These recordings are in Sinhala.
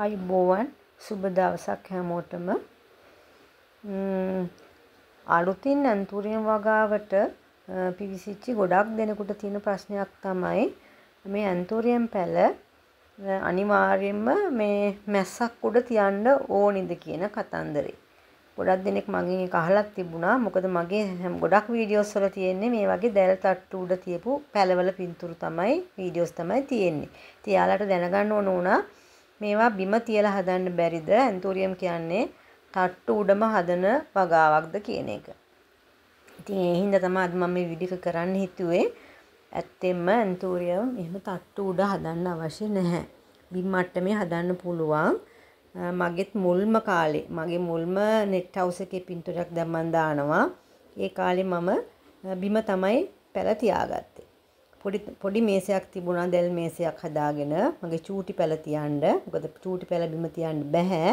ආයුබෝවන් සුබ දවසක් හැමෝටම අලුතින් ඇන්තුරියම් වගාවට පිවිසිච්චි ගොඩක් දෙනකුට තියෙන ප්‍රශ්නයක් තමයි මේ ඇන්තුරියම් පැල අනිවාර්යෙන්ම මේ මැස්සක් උඩ තියන්න ඕනිද කියන කතන්දරේ. ගොඩක් දෙනෙක් මගෙන් ඒක අහලක් තිබුණා. මොකද මගේ හැම ගොඩක් වීඩියෝස් වල තියෙන්නේ මේ වගේ දැල් තට්ටු උඩ තියපු පැලවල පින්තූරු තමයි වීඩියෝස් තමයි තියෙන්නේ. ඉතින් යාලට දැනගන්න ඕන වුණා මේවා බිම තියලා හදන්න බැරිද? ඇන්තෝරියම් කියන්නේ තට්ටු උඩම හදන වගාවක්ද කියන එක. ඉතින් ඒ හින්දා තමයි අද මම මේ විදිහ කරන්න හිතුවේ. ඇත්තෙන්ම ඇන්තෝරියම් එහෙම තට්ටු උඩ හදන්න අවශ්‍ය නැහැ. බිම් මට්ටමේ හදන්න පුළුවන්. මගෙත් මුල්ම කාලේ මගේ මුල්ම net house එකේ පින්තූරයක් දැම්මන් දානවා. ඒ කාලේ මම බිම තමයි පැල තියාගත්තේ. පොඩි පොඩි මේසයක් තිබුණා දැල් මේසයක් හදාගෙන මගේ චූටි පැල තියන්න මොකද චූටි පැල බිම තියන්න බෑ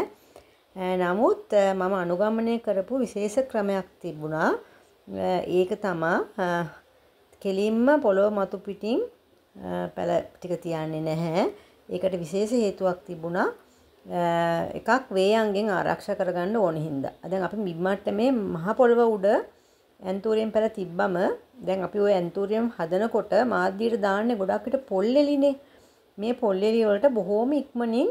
නමුත් මම අනුගමනය කරපු විශේෂ ක්‍රමයක් තිබුණා ඒක තමා කෙලින්ම පොළොව මතු පිටින් පැල ටික තියන්නේ නැහැ ඒකට විශේෂ හේතුවක් තිබුණා එකක් වේයන්ගෙන් ආරක්ෂා කරගන්න ඕන හින්දා. දැන් අපි මිඩ් මට්ටමේ මහ පොළව උඩ ඇන්තූරයෙන් පැල තිබ්බම දැන් අපි ওই ඇන්තූරියම් හදනකොට මාධ්‍යයට දාන්නේ ගොඩක් විට පොල්ලෙලිනේ. මේ පොල්ලෙලි වලට බොහෝම ඉක්මනින්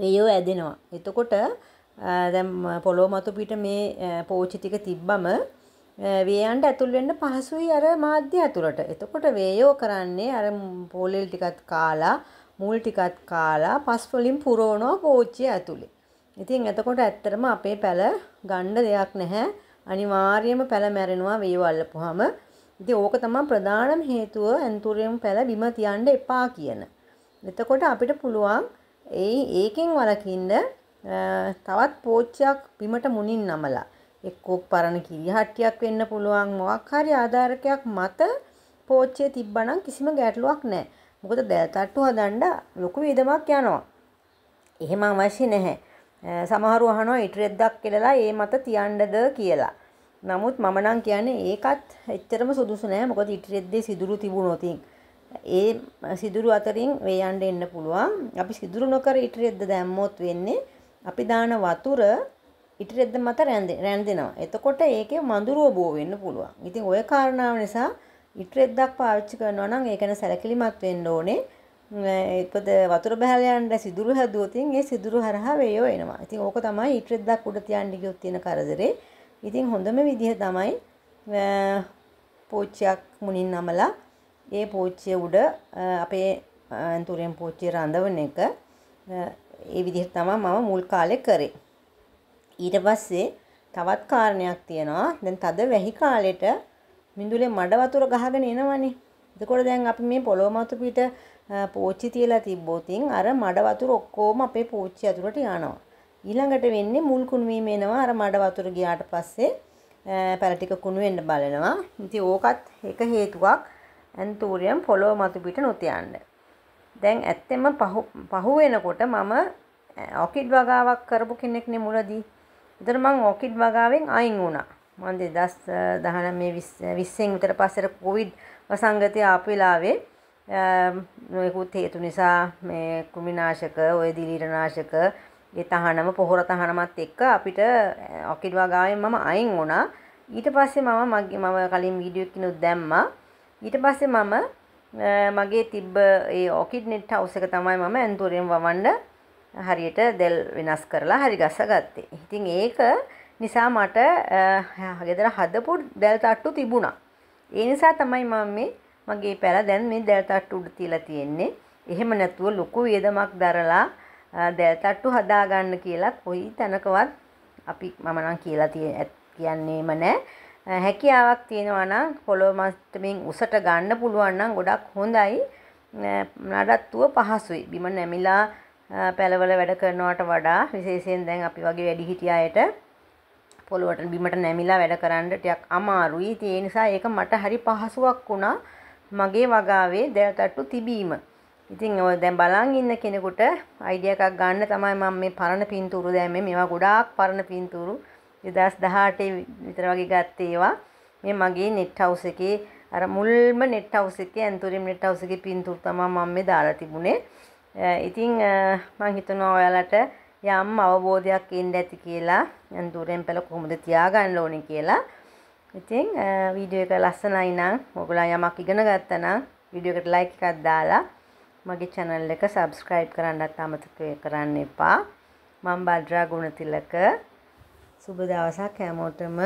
වේයෝ ඇදෙනවා. එතකොට දැන් පොළොව මතු පිට මේ පෝචි ටික තිබ්බම වේයන්ට ඇතුල් වෙන්න පහසුයි අර මාධ්‍ය ඇතුළට. එතකොට වේයෝ කරන්නේ අර පොල්ලෙලි ටිකත් කාලා මුල් ටිකත් කාලා පස් වලින් පුරවනවා පෝච්චිය ඇතුලේ. ඉතින් එතකොට ඇත්තටම අපේ පැල ගන්න දෙයක් නැහැ. අනිවාර්යයෙන්ම පැල මැරෙනවා වේව අල්ලපුවාම. ඉතින් ඕක තමයි ප්‍රධානම හේතුව ඇන්තුරියම් පැල බිම තියන්න එපා කියන. එතකොට අපිට පුළුවන් ඒ ඒකෙන් වලකින්න තවත් පෝච්චයක් බිමට මුනින් නමලා එක්කෝ පරණ කිරිහට්ටියක් වෙන්න පුළුවන් මොකක් හරි ආධාරකයක් මත පෝච්චේ තිබ්බනම් කිසිම ගැටලුවක් නැහැ. මොකද දැල් තට්ටු හදන්න ලොකු වියදමක් යනවා. එහෙම අවශ්‍ය නැහැ. සමහරු අහනවා ඉටරෙද්දක් කෙලලා ඒ මත තියන්නද කියලා. නමුත් මම නම් කියන්නේ ඒකත් එච්චරම සුදුසු නෑ මොකද ඉටරෙද්දේ සිදුරු තිබුණොතින්. ඒ සිදුරු අතරින් වේයන්ඩ එන්න පුළුවන්. අපි සිදුරු නොකර ඉටරෙද්ද දැම්මොත් වෙන්නේ අපි දාන වතුර ඉටරෙද්ද මත රැන්දෙනවා. එතකොට ඒකේ මඳුරුව බෝ වෙන්න පුළුවන්. ඉතින් ওই කාරණාව නිසා ඉටරෙද්දක් පාවිච්චි කරනවා නම් ඒකන සැලකිලිමත් වෙන්න ඕනේ. ඒකද වතුර බහලා යන්න සිදුරු හැදුවොතින් ඒ සිදුරු හරහා වේයෝ එනවා. ඉතින් ඕක තමයි ඊටරෙද්දක් උඩ තියන්න ගියොත් තියෙන කරදරේ. ඉතින් හොඳම විදිහ තමයි පෝච්චියක් මුණින් නමලා ඒ පෝච්චිය උඩ අපේ අන්තුරෙන් පෝච්චිය රඳවන එක ඒ විදිහට තමයි මම මුල් කාලේ කරේ. ඊට පස්සේ තවත් කාරණයක් තියෙනවා. දැන් තද වැහි කාලෙට මිඳුලේ මඩ වතුර ගහගෙන එනවනේ. එතකොට දැන් අපි මේ පොළොව මතු පිට පෝච්චි තියලා තිබ්බොතින් අර මඩ වතුර ඔක්කොම අපේ පෝච්චි ඇතුළට යනවා. ඊළඟට වෙන්නේ මුල් කුණුවීම එනවා අර මඩ වතුර ගියාට පස්සේ පැල ටික කුණු වෙන්න බලනවා. ඉතින් ඕකත් එක හේතුවක් ඇන්තූරියම් පොළොව මතු පිට නොතියන්න. දැන් ඇත්තෙම පහු පහු වෙනකොට මම ඔකිඩ් වගාවක් කරපු කෙනෙක්නේ මුලදී. ඉතින් මම ඔකිඩ් වගාවෙන් අයින් වුණා. මම 2019 20 20 විතර පස්සේ කොවිඩ් වසංගතය ආපු වෙලාවේ නොයකුත් හේතු නිසා මේ කෘමිනාශක ඔය දිලීරනාශක ඒ තහනම පොහොර තහනමත් එක්ක අපිට ඔකිඩ්වා ගාවෙන් මම අයින් වුණා ඊට පස්සේ මම මගේ මම කලින් වීඩියෝ එකකිනුත් දැම්මා ඊට පස්සේ මම මගේ තිබ්බ ඒ ඔකිඩ් net house එක තමයි මම ඇන්තෝරියම් වවන්න හරියට දෙල් වෙනස් කරලා හරි ගස්ස ගත්තේ. ඉතින් ඒක නිසා මට ගෙදර හදපු දැල් තට්ටු තිබුණා. ඒ නිසා තමයි මම මේ මගේ පැල දැන් මේ දැල්තට්ටු උඩ තියලා තියෙන්නේ. එහෙම නැතුව ලොකු වියදමක් දරලා දැල්තට්ටු හදාගන්න කියලා කොයි තැනකවත් අපි මම නම් කියලා කියන්නේම නැහැ. හැකියාවක් තියෙනවා නම් පොළොව මට්ටමින් උසට ගන්න පුළුවන් නම් ගොඩක් හොඳයි. නඩත්තුව පහසුයි. බිම නැමිලා පැලවල වැඩ කරනවට වඩා විශේෂයෙන් දැන් අපි වගේ වැඩිහිටිය අයට පොළොවට බිමට නැමිලා වැඩ කරන්න ටිකක් අමාරුයි. ඒ නිසා ඒක මට හරි පහසුවක් වුණා. මගේ වගාවේ දැල්තට්ටු තිබීම. ඉතින් ඔය දැන් බලන් ඉන්න කෙනෙකුට අයිඩියා එකක් ගන්න තමයි මම මේ පරණ පින්තූරු දැම්මේ. මේවා ගොඩාක් පරණ පින්තූරු 2018 විතර වගේ ගත්තේ ඒවා. මේ මගේ net house එකේ අර මුල්ම net house එකේ ඇන්තොරියම් net house එකේ පින්තූරු තමයි මම මේ දාලා තිබුණේ. ඉතින් මම හිතනවා ඔයාලට යම් අවබෝධයක් එන්න ඇති කියලා ඇන්තොරියම් පළ කොහොමද තියාගන්න ඕනේ කියලා. ඉතින් වීඩියෝ එක ලස්සනයි නම් ඔයගොල්ලෝ යමක් ඉගෙන ගත්තා නම් වීඩියෝ එකට ලයික් එකක් දාලා මගේ channel එක subscribe කරන්නත් අමතක කරන්න එපා. මම භද්‍රා ගුණතිලක සුබ දවසක් හැමෝටම